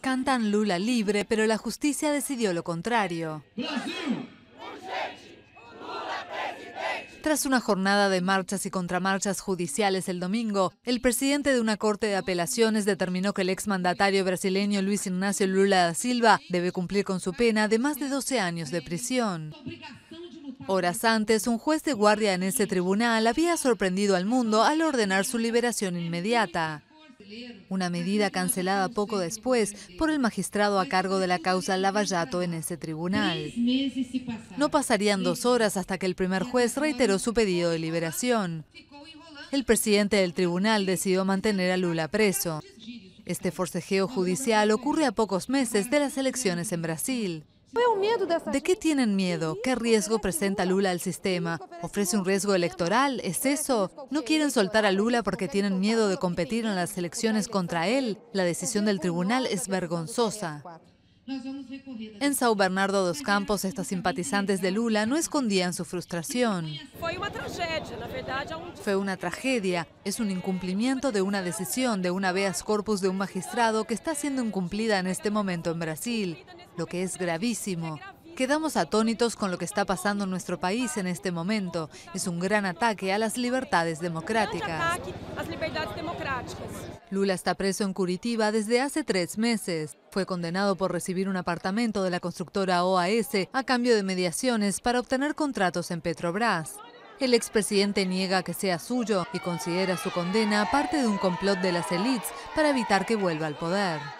Cantan Lula libre, pero la justicia decidió lo contrario. Tras una jornada de marchas y contramarchas judiciales el domingo, el presidente de una corte de apelaciones determinó que el exmandatario brasileño Luis Ignacio Lula da Silva debe cumplir con su pena de más de 12 años de prisión. Horas antes, un juez de guardia en ese tribunal había sorprendido al mundo al ordenar su liberación inmediata una medida cancelada poco después por el magistrado a cargo de la causa Lavallato en ese tribunal. No pasarían dos horas hasta que el primer juez reiteró su pedido de liberación. El presidente del tribunal decidió mantener a Lula preso. Este forcejeo judicial ocurre a pocos meses de las elecciones en Brasil. ¿De qué tienen miedo? ¿Qué riesgo presenta Lula al sistema? ¿Ofrece un riesgo electoral? ¿Es eso? ¿No quieren soltar a Lula porque tienen miedo de competir en las elecciones contra él? La decisión del tribunal es vergonzosa. En Sao Bernardo dos Campos, estos simpatizantes de Lula no escondían su frustración. Fue una tragedia, es un incumplimiento de una decisión de una habeas corpus de un magistrado que está siendo incumplida en este momento en Brasil lo que es gravísimo. Quedamos atónitos con lo que está pasando en nuestro país en este momento. Es un gran ataque a las libertades democráticas. Lula está preso en Curitiba desde hace tres meses. Fue condenado por recibir un apartamento de la constructora OAS a cambio de mediaciones para obtener contratos en Petrobras. El expresidente niega que sea suyo y considera su condena parte de un complot de las élites para evitar que vuelva al poder.